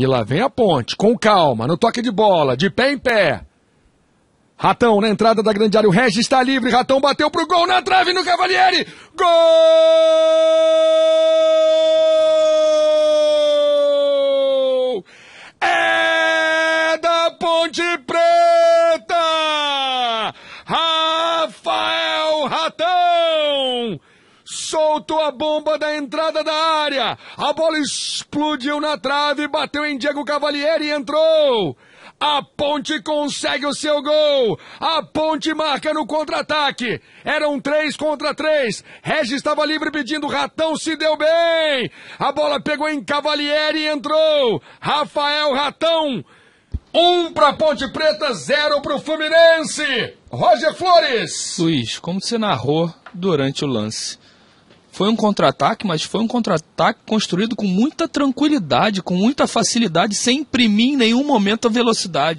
E lá vem a ponte, com calma, no toque de bola, de pé em pé. Ratão na entrada da grande área, o Regis está livre, Ratão bateu pro gol na trave no Cavalieri. Gol! É da Ponte Preta! Rafael Ratão! soltou a bomba da entrada da área. A bola explodiu na trave, bateu em Diego Cavalieri e entrou. A Ponte consegue o seu gol. A Ponte marca no contra-ataque. Eram três contra três. Regis estava livre pedindo Ratão, se deu bem. A bola pegou em Cavalieri e entrou. Rafael Ratão. Um para Ponte Preta, zero para o Fluminense. Roger Flores. Luiz, como você narrou durante o lance? Foi um contra-ataque, mas foi um contra-ataque construído com muita tranquilidade, com muita facilidade, sem imprimir em nenhum momento a velocidade.